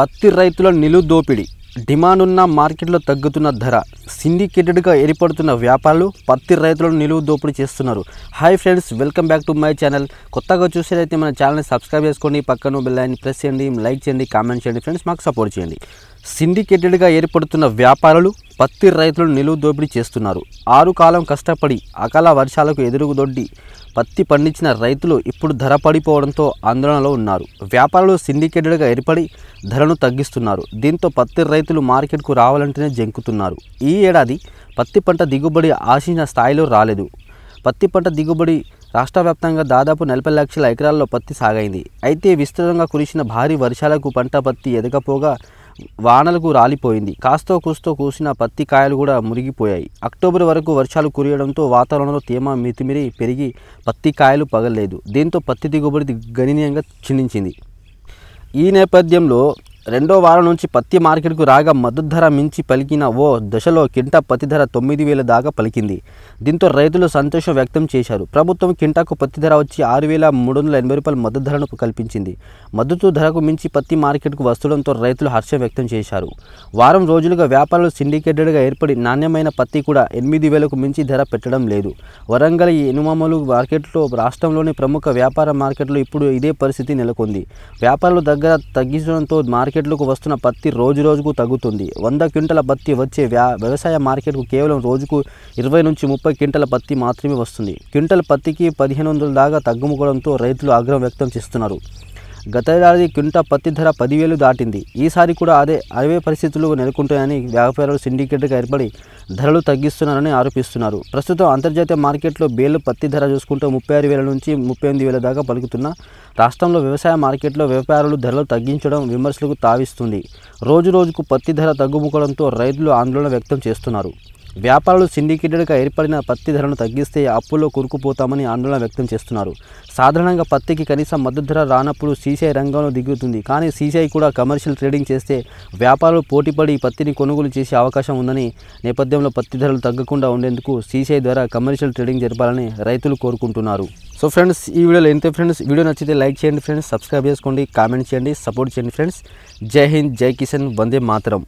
పత్తి రైతుల నిలుదోపిడి డిమాండ్ ఉన్న మార్కెట్లో తగ్గుతున్న ధర సిండికేటెడ్గా ఏర్పడుతున్న వ్యాపారులు పత్తి రైతులను నిలువు దోపిడీ చేస్తున్నారు hi friends welcome back to my channel కొత్తగా చూసేదైతే మన ఛానల్ని సబ్స్క్రైబ్ చేసుకోండి పక్కన బెల్ ప్రెస్ చేయండి లైక్ చేయండి కామెంట్ చేయండి ఫ్రెండ్స్ మాకు సపోర్ట్ చేయండి సిండికేటెడ్గా ఏర్పడుతున్న వ్యాపారులు పత్తి రైతులను నిలువు దోపిడీ చేస్తున్నారు ఆరు కాలం కష్టపడి అకాల వర్షాలకు ఎదురుదొడ్డి పత్తి పండించిన రైతులు ఇప్పుడు ధర పడిపోవడంతో ఆందోళనలో ఉన్నారు వ్యాపారులు సిండికేటెడ్గా ఏర్పడి ధరను తగ్గిస్తున్నారు దీంతో పత్తి రైతులు మార్కెట్కు రావాలంటేనే జంకుతున్నారు ఈ ఏడాది పత్తి పంట దిగుబడి ఆశించిన స్థాయిలో రాలేదు పత్తి పంట దిగుబడి రాష్ట్ర వ్యాప్తంగా దాదాపు నలభై లక్షల ఎకరాల్లో పత్తి సాగైంది అయితే విస్తృతంగా కురిసిన భారీ వర్షాలకు పంట పత్తి ఎదగపోగా వానలకు రాలిపోయింది కాస్తో కూస్తో కూసిన పత్తి కాయలు కూడా మురిగిపోయాయి అక్టోబర్ వరకు వర్షాలు కురియడంతో వాతావరణంలో తేమ మితిమిరి పెరిగి పత్తి కాయలు పగలలేదు దీంతో పత్తి దిగుబడి గణనీయంగా క్షీణించింది ఈ నేపథ్యంలో రెండో వారం నుంచి పత్తి మార్కెట్కు రాగా మద్దతు ధర మించి పలికిన ఓ దశలో కింటా పత్తి ధర తొమ్మిది వేల దాకా పలికింది దీంతో రైతులు సంతోషం వ్యక్తం చేశారు ప్రభుత్వం కింటాకు పత్తి ధర వచ్చి ఆరు వేల మూడు వందల ఎనభై రూపాయల మద్దతు ధరను కల్పించింది మద్దతు ధరకు మించి పత్తి మార్కెట్కు వస్తుండడంతో రైతులు హర్షం వ్యక్తం చేశారు వారం రోజులుగా వ్యాపారులు సిండికేటెడ్గా ఏర్పడి నాణ్యమైన పత్తి కూడా ఎనిమిది వేలకు మించి ధర పెట్టడం లేదు వరంగల్ ఎనుమములు మార్కెట్లో రాష్ట్రంలోని ప్రముఖ వ్యాపార మార్కెట్లో ఇప్పుడు ఇదే పరిస్థితి నెలకొంది వ్యాపారుల దగ్గర తగ్గించడంతో మార్కెట్ మార్కెట్లకు వస్తున్న పత్తి రోజు రోజుకు తగ్గుతుంది వంద క్వింటల పత్తి వచ్చే వ్యవసాయ మార్కెట్కు కేవలం రోజుకు ఇరవై నుంచి ముప్పై క్వింటల పత్తి మాత్రమే వస్తుంది క్వింటల్ పత్తికి పదిహేను వందల దాకా తగ్గుముకోవడంతో రైతులు ఆగ్రహం వ్యక్తం చేస్తున్నారు గతేడాది క్వింటా పత్తి ధర పదివేలు దాటింది ఈసారి కూడా అదే అవే పరిస్థితులు నెలకొంటాయని వ్యాపారులు సిండికేట్గా ఏర్పడి ధరలు తగ్గిస్తున్నారని ఆరోపిస్తున్నారు ప్రస్తుతం అంతర్జాతీయ మార్కెట్లో బేలు పత్తి ధర చూసుకుంటే ముప్పై ఆరు వేల నుంచి ముప్పై ఎనిమిది వేల దాకా పలుకుతున్న రాష్ట్రంలో వ్యవసాయ మార్కెట్లో వ్యాపారులు ధరలు తగ్గించడం విమర్శలకు తావిస్తుంది రోజు రోజుకు పత్తి ధర తగ్గుముఖడంతో రైతులు ఆందోళన వ్యక్తం చేస్తున్నారు వ్యాపారులు సిండికేటెడ్గా ఏర్పడిన పత్తి ధరను తగ్గిస్తే అప్పుల్లో కురుకుపోతామని ఆందోళన వ్యక్తం చేస్తున్నారు సాధారణంగా పత్తికి కనీసం మద్దతు ధర రానప్పుడు సీసీఐ రంగంలో దిగుతుంది కానీ సీసీఐ కూడా కమర్షియల్ ట్రేడింగ్ చేస్తే వ్యాపారులు పోటీపడి పత్తిని కొనుగోలు చేసే అవకాశం ఉందని నేపథ్యంలో పత్తి ధరలు తగ్గకుండా ఉండేందుకు సీసీఐ ద్వారా కమర్షియల్ ట్రేడింగ్ జరపాలని రైతులు కోరుకుంటున్నారు సో ఫ్రెండ్స్ ఈ వీడియోలో ఎంతో ఫ్రెండ్స్ వీడియో నచ్చితే లైక్ చేయండి ఫ్రెండ్స్ సబ్స్క్రైబ్ చేసుకోండి కామెంట్ చేయండి సపోర్ట్ చేయండి ఫ్రెండ్స్ జై హింద్ జై కిషన్ వందే మాత్రం